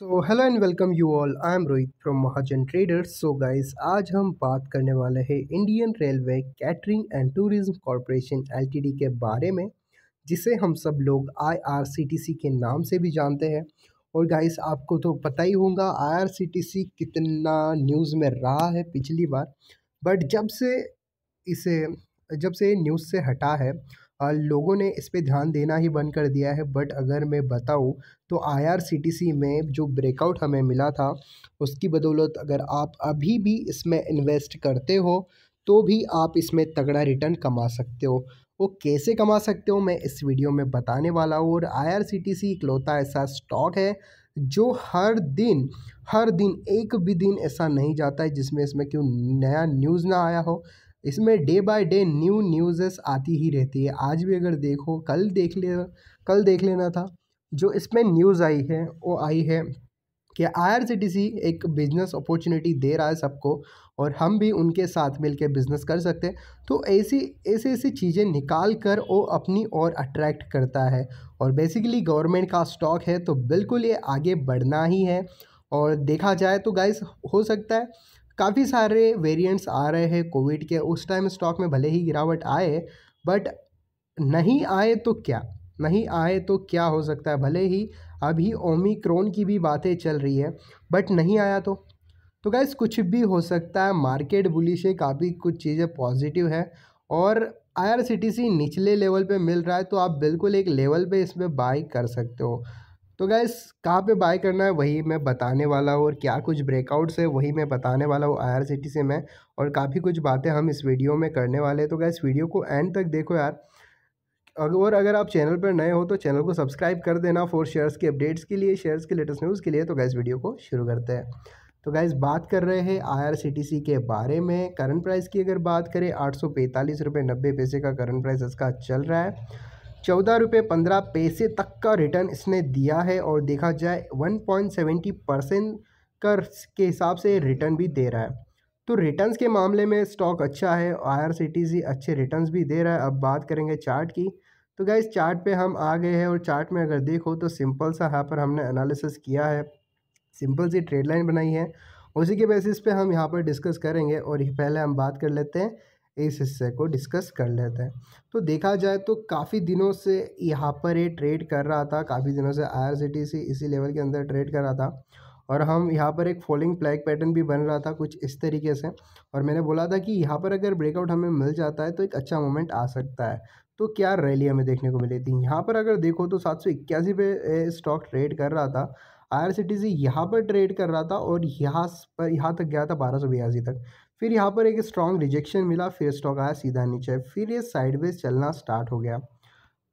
so hello and welcome you all I am Rohit from Mahajan traders so guys आज हम बात करने वाले हैं Indian railway catering and tourism corporation D के बारे में जिसे हम सब लोग सी के नाम से भी जानते हैं और गाइस आपको तो पता ही होगा सी कितना न्यूज़ में रहा है पिछली बार बट जब से इसे जब से न्यूज़ से हटा है हाँ, लोगों ने इस पर ध्यान देना ही बंद कर दिया है बट अगर मैं बताऊँ तो आई में जो ब्रेकआउट हमें मिला था उसकी बदौलत अगर आप अभी भी इसमें इन्वेस्ट करते हो तो भी आप इसमें तगड़ा रिटर्न कमा सकते हो वो कैसे कमा सकते हो मैं इस वीडियो में बताने वाला हूँ और आईआरसीटीसी इकलौता ऐसा स्टॉक है जो हर दिन हर दिन एक भी दिन ऐसा नहीं जाता है जिसमें इसमें क्यों नया न्यूज़ ना आया हो इसमें day by day new newses आती ही रहती है आज भी अगर देखो कल देख ले कल देख लेना था जो इसमें न्यूज़ आई है वो आई है कि आई एक बिज़नेस अपॉर्चुनिटी दे रहा है सबको और हम भी उनके साथ मिलकर बिज़नेस कर सकते हैं तो ऐसी ऐसी ऐसी चीज़ें निकाल कर वो अपनी ओर अट्रैक्ट करता है और बेसिकली गवर्नमेंट का स्टॉक है तो बिल्कुल ये आगे बढ़ना ही है और देखा जाए तो गाइस हो सकता है काफ़ी सारे वेरिएंट्स आ रहे हैं कोविड के उस टाइम स्टॉक में भले ही गिरावट आए बट नहीं आए तो क्या नहीं आए तो क्या हो सकता है भले ही अभी ओमिक्रोन की भी बातें चल रही है बट नहीं आया तो तो गैस कुछ भी हो सकता है मार्केट बुलिश है काफ़ी कुछ चीज़ें पॉजिटिव है और सी निचले लेवल पे मिल रहा है तो आप बिल्कुल एक लेवल पे इसमें बाई कर सकते हो तो गैस कहाँ पे बाय करना है वही मैं बताने वाला हूँ और क्या कुछ ब्रेकआउट्स है वही मैं बताने वाला हूँ आई से मैं और काफ़ी कुछ बातें हम इस वीडियो में करने वाले हैं तो गैस वीडियो को एंड तक देखो यार और अगर आप चैनल पर नए हो तो चैनल को सब्सक्राइब कर देना फॉर शेयर्स के अपडेट्स के लिए शेयर्स के लेटेस्ट न्यूज़ के लिए तो गैस वीडियो को शुरू करते हैं तो गैस बात कर रहे हैं आई के बारे में करंट प्राइस की अगर बात करें आठ सौ पैंतालीस रुपये नब्बे पैसे का करंट प्राइस इसका चल रहा है चौदह रुपये पंद्रह पैसे तक का रिटर्न इसने दिया है और देखा जाए वन पॉइंट सेवेंटी परसेंट कर के हिसाब से रिटर्न भी दे रहा है तो रिटर्न्स के मामले में स्टॉक अच्छा है आई अच्छे रिटर्न्स भी दे रहा है अब बात करेंगे चार्ट की तो गाइज चार्ट पे हम आ गए हैं और चार्ट में अगर देखो तो सिंपल सा यहाँ पर हमने एनालिसिस किया है सिंपल सी ट्रेड लाइन बनाई है उसी के बेसिस पे हम यहाँ पर डिस्कस करेंगे और पहले हम बात कर लेते हैं इस हिस्से को डिस्कस कर लेते हैं तो देखा जाए तो काफ़ी दिनों से यहाँ पर ये ट्रेड कर रहा था काफ़ी दिनों से आई इसी लेवल के अंदर ट्रेड कर रहा था और हम यहाँ पर एक फॉलिंग फ्लैग पैटर्न भी बन रहा था कुछ इस तरीके से और मैंने बोला था कि यहाँ पर अगर ब्रेकआउट हमें मिल जाता है तो एक अच्छा मोमेंट आ सकता है तो क्या रैली हमें देखने को मिली थी यहाँ पर अगर देखो तो सात सौ इक्यासी पे स्टॉक ट्रेड कर रहा था I R C T C यहाँ पर ट्रेड कर रहा था और यहाँ पर यहाँ तक गया था बारह सौ बयासी तक फिर यहाँ पर एक स्ट्रॉन्ग रिजेक्शन मिला फिर स्टॉक आया सीधा नीचे फिर ये साइडवेज चलना स्टार्ट हो गया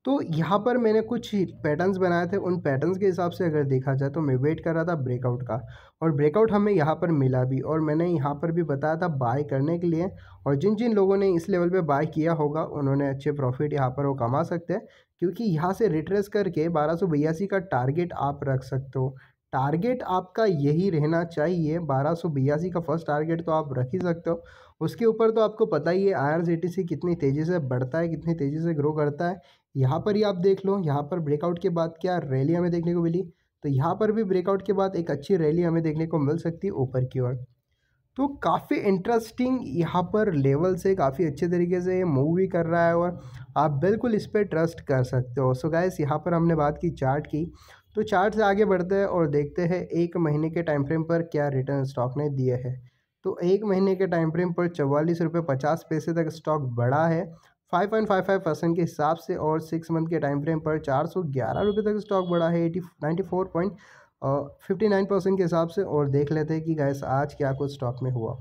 तो यहाँ पर मैंने कुछ पैटर्न्स बनाए थे उन पैटर्न्स के हिसाब से अगर देखा जाए तो मैं वेट कर रहा था ब्रेकआउट का और ब्रेकआउट हमें यहाँ पर मिला भी और मैंने यहाँ पर भी बताया था बाय करने के लिए और जिन जिन लोगों ने इस लेवल पे बाय किया होगा उन्होंने अच्छे प्रॉफिट यहाँ पर वो कमा सकते हैं क्योंकि यहाँ से रिट्रेस करके बारह का टारगेट आप रख सकते हो टारगेट आपका यही रहना चाहिए बारह का फर्स्ट टारगेट तो आप रख ही सकते हो उसके ऊपर तो आपको पता ही है आई कितनी तेज़ी से बढ़ता है कितनी तेज़ी से ग्रो करता है यहाँ पर ही आप देख लो यहाँ पर ब्रेकआउट के बाद क्या रैली हमें देखने को मिली तो यहाँ पर भी ब्रेकआउट के बाद एक अच्छी रैली हमें देखने को मिल सकती है ऊपर की ओर तो काफ़ी इंटरेस्टिंग यहाँ पर लेवल से काफ़ी अच्छे तरीके से मूव भी कर रहा है और आप बिल्कुल इस पर ट्रस्ट कर सकते हो सो गैस यहाँ पर हमने बात की चार्ट की तो चार्ट से आगे बढ़ते हैं और देखते हैं एक महीने के टाइम फ्रेम पर क्या रिटर्न स्टॉक ने दिए है तो एक महीने के टाइम फ्रेम पर चवालीस रुपये पचास पैसे तक स्टॉक बढ़ा है 5.55 परसेंट के हिसाब से और सिक्स मंथ के टाइम फ्रेम पर चार सौ ग्यारह रुपये तक स्टॉक बढ़ा है eighty ninety four point fifty nine percent के हिसाब से और देख लेते हैं कि गैस आज क्या कुछ स्टॉक में हुआ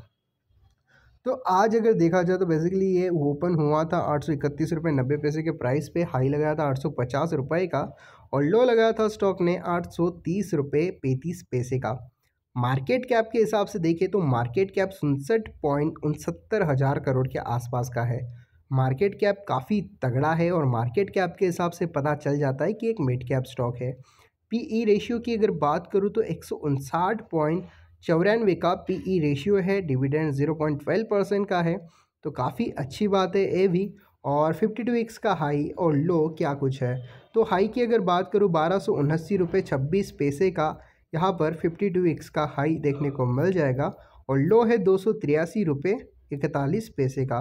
तो आज अगर देखा जाए तो बेसिकली ये ओपन हुआ था आठ सौ इकतीस रुपये नब्बे पैसे के प्राइस पे हाई लगाया था आठ सौ पचास रुपये का और लो लगाया था स्टॉक ने आठ सौ तीस रुपये पैंतीस पैसे का मार्केट कैप के हिसाब से देखें तो मार्केट कैप उनसठ पॉइंट उनसत्तर हज़ार करोड़ के आसपास का है मार्केट कैप काफ़ी तगड़ा है और मार्केट कैप के हिसाब से पता चल जाता है कि एक मिड कैप स्टॉक है पी ई रेशियो की अगर बात करूँ तो एक सौ उनसाठ पॉइंट चौरानवे का पीई रेशियो e है dividend zero point twelve percent का है तो काफ़ी अच्छी बात है ए भी और फिफ्टी टू वीक्स का हाई और लो क्या कुछ है तो हाई की अगर बात करूँ बारह सौ उन्हत्तर रुपये छब्बीस पैसे का यहाँ पर फिफ्टी टू वीक्स का हाई देखने को मिल जाएगा और लो है दो सौ तिरासी रुपये इकतालीस पैसे का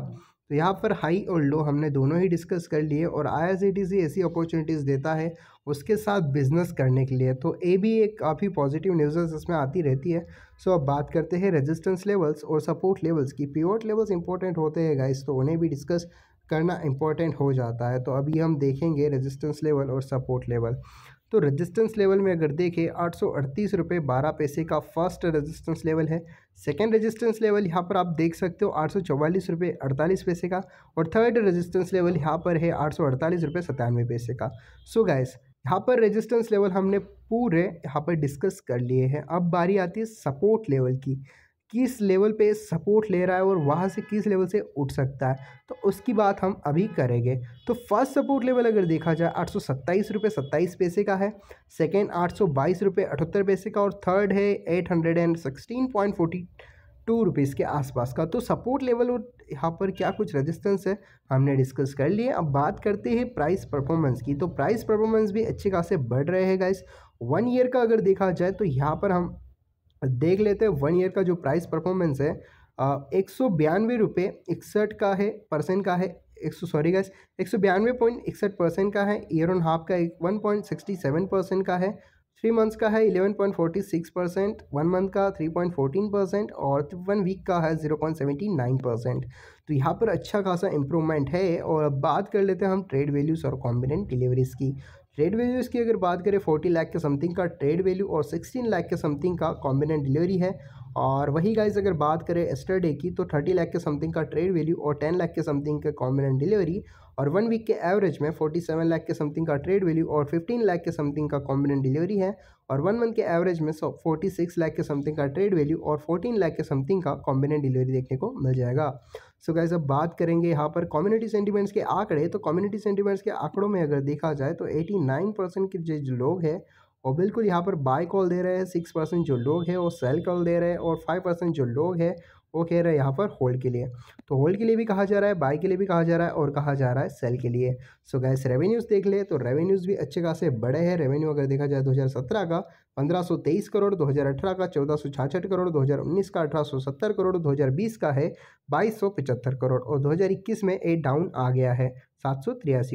तो यहाँ पर हाई और लो हमने दोनों ही डिस्कस कर लिए और आई ऐसी अपॉर्चुनिटीज़ देता है उसके साथ बिजनेस करने के लिए तो ए भी एक काफ़ी पॉजिटिव न्यूज़ इसमें आती रहती है सो अब बात करते हैं रेजिस्टेंस लेवल्स और सपोर्ट लेवल्स की पीओट लेवल्स इंपॉर्टेंट होते हैं गाइस तो उन्हें भी डिस्कस करना इंपॉर्टेंट हो जाता है तो अभी हम देखेंगे रेजिस्टेंस लेवल और सपोर्ट लेवल तो रेजिस्टेंस लेवल में अगर देखें आठ सौ अड़तीस रुपये बारह पैसे का फर्स्ट रेजिस्टेंस लेवल है सेकेंड रेजिस्टेंस लेवल यहाँ पर आप देख सकते हो आठ सौ चौवालीस रुपये अड़तालीस पैसे का और थर्ड रेजिस्टेंस लेवल यहाँ पर है आठ सौ अड़तालीस रुपये सतानवे पैसे का सो so गाइस यहाँ पर रेजिस्टेंस लेवल हमने पूरे यहाँ पर डिस्कस कर लिए हैं अब बारी आती है सपोर्ट लेवल की किस लेवल पे सपोर्ट ले रहा है और वहाँ से किस लेवल से उठ सकता है तो उसकी बात हम अभी करेंगे तो फर्स्ट सपोर्ट लेवल अगर देखा जाए आठ सौ सत्ताईस रुपये सत्ताईस पैसे का है सेकेंड आठ सौ बाईस रुपये अठहत्तर पैसे का और थर्ड है eight hundred and sixteen point forty two rupees के आसपास का तो सपोर्ट लेवल और यहाँ पर क्या कुछ रेजिस्टेंस है हमने डिस्कस कर लिए अब बात करते हैं प्राइस परफॉर्मेंस की तो प्राइस परफॉर्मेंस भी अच्छे खासे बढ़ रहे हैं गाइस वन ईयर का अगर देखा जाए तो यहाँ पर हम देख लेते हैं वन ईयर का जो प्राइस परफॉर्मेंस है एक सौ बयानवे रुपये इकसठ का है परसेंट का है एक सौ सॉरी गैस एक सौ बयानवे पॉइंट इकसठ परसेंट का है ईयर ऑन हाफ का एक one point sixty seven percent का है थ्री मंथ्स का है eleven point forty six percent one month का थ्री पॉइंट फोर्टीन परसेंट और वन वीक का है zero point seventy nine percent तो यहाँ पर अच्छा खासा इंप्रूवमेंट है और अब बात कर लेते हैं हम ट्रेड वैल्यूज़ और कॉम्बिनेंट डिलीवरीज की ट्रेड वैल्यूज़ की अगर बात करें 40 लाख के समथिंग का ट्रेड वैल्यू और 16 लाख के समथिंग का कॉम्बिनेंट डिलीवरी है और वही गाइज अगर बात करें एस्टरडे की तो थर्टी लाख के समथिंग का ट्रेड वैल्यू और टेन लाख के समथिंग का कॉम्बिनेंट डिलीवरी और वन वीक के एवरेज में फोर्टी सेवन लाख के समथिंग का ट्रेड वैल्यू और फिफ्टीन लाख के समथिंग का कॉम्बिनेंट डिलीवरी है और वन मंथ के एवरेज में फोर्टी सिक्स लाख के समथिंग का ट्रेड वैल्यू और फोर्टीन लाख के समथिंग का कॉम्बिनेंट डिलीवरी देखने को मिल जाएगा सो so गाइज अब बात करेंगे यहाँ पर कम्युनिटी सेंटीमेंट्स के आंकड़े तो कम्युनिटी सेंटीमेंट्स के आंकड़ों में अगर देखा जाए तो एटी नाइन परसेंट के जो लोग हैं और बिल्कुल यहाँ पर बाय कॉल दे रहे हैं सिक्स परसेंट जो लोग हैं वो सेल कॉल दे रहे हैं और फाइव परसेंट जो लोग हैं वो कह रहे हैं यहाँ पर होल्ड के लिए तो होल्ड के लिए भी कहा जा रहा है बाय के लिए भी कहा जा रहा है और कहा जा रहा है सेल के लिए सो गैस रेवेन्यूज़ देख ले तो रेवेन्यूज़ भी अच्छे खासे बड़े हैं रेवेन्यू अगर देखा जाए दो का पंद्रह करोड़ दो का चौदह करोड़ दो का अठारह करोड़ दो का है बाईस करोड़ और दो में ए डाउन आ गया है सात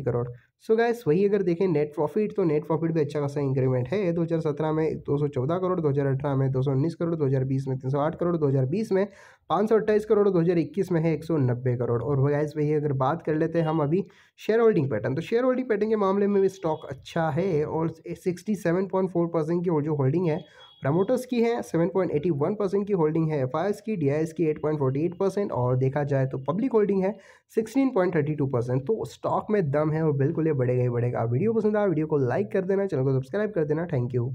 करोड़ सो so गैस वही अगर देखें नेट प्रॉफिट तो नेट प्रॉफिट भी अच्छा खासा इंक्रीमेंट है 2017 में 214 करोड़ 2018 में 219 करोड़ 2020 में 308 करोड़ 2020 में पाँच करोड़ 2021 में है 190 करोड़ और गैस वही अगर बात कर लेते हैं हम अभी शेयर होल्डिंग पैटर्न तो शेयर होल्डिंग पैटर्न के मामले में भी स्टॉक अच्छा है और सिक्सटी की और जो होल्डिंग है प्रमोटर्स की है 7.81 परसेंट की होल्डिंग है एफ की डी की 8.48 परसेंट और देखा जाए तो पब्लिक होल्डिंग है 16.32 परसेंट तो स्टॉक में दम है और बिल्कुल ये बढ़ेगा ही बढ़ेगा वीडियो पसंद आया वीडियो को लाइक कर देना चैनल को सब्सक्राइब कर देना थैंक यू